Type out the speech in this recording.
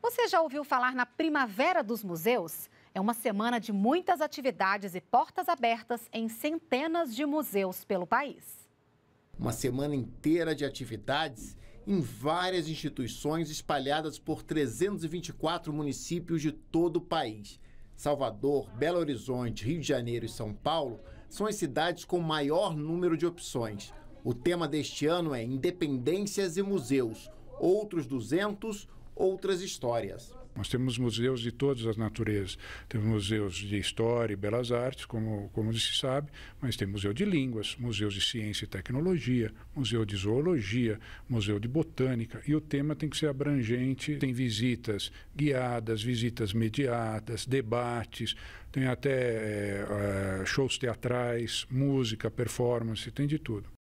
Você já ouviu falar na Primavera dos Museus? É uma semana de muitas atividades e portas abertas em centenas de museus pelo país. Uma semana inteira de atividades em várias instituições espalhadas por 324 municípios de todo o país. Salvador, Belo Horizonte, Rio de Janeiro e São Paulo são as cidades com maior número de opções. O tema deste ano é Independências e Museus. Outros 200 outras histórias. Nós temos museus de todas as naturezas. Temos museus de história e belas artes, como, como se sabe, mas tem museu de línguas, museus de ciência e tecnologia, museu de zoologia, museu de botânica. E o tema tem que ser abrangente. Tem visitas guiadas, visitas mediadas, debates, tem até é, shows teatrais, música, performance, tem de tudo.